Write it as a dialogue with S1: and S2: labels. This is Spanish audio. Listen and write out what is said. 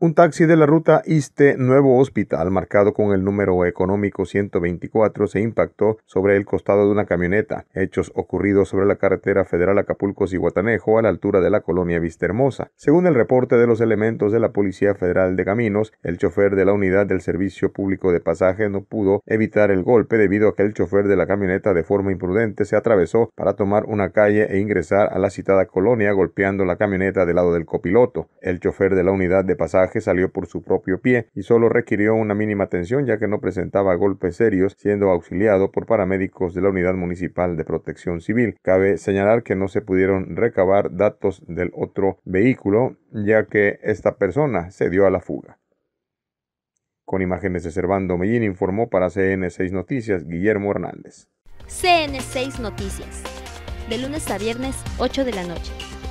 S1: Un taxi de la ruta Iste Nuevo Hospital, marcado con el número económico 124, se impactó sobre el costado de una camioneta. Hechos ocurridos sobre la carretera federal acapulco Guatanejo a la altura de la colonia Hermosa, Según el reporte de los elementos de la Policía Federal de Caminos, el chofer de la unidad del Servicio Público de Pasaje no pudo evitar el golpe debido a que el chofer de la camioneta de forma imprudente se atravesó para tomar una calle e ingresar a la citada colonia golpeando la camioneta del lado del copiloto. El chofer de la unidad de pasaje salió por su propio pie y solo requirió una mínima atención ya que no presentaba golpes serios, siendo auxiliado por paramédicos de la Unidad Municipal de Protección Civil. Cabe señalar que no se pudieron recabar datos del otro vehículo ya que esta persona se dio a la fuga. Con imágenes de Servando Mellín informó para CN6 Noticias Guillermo Hernández.
S2: CN6 Noticias, de lunes a viernes 8 de la noche.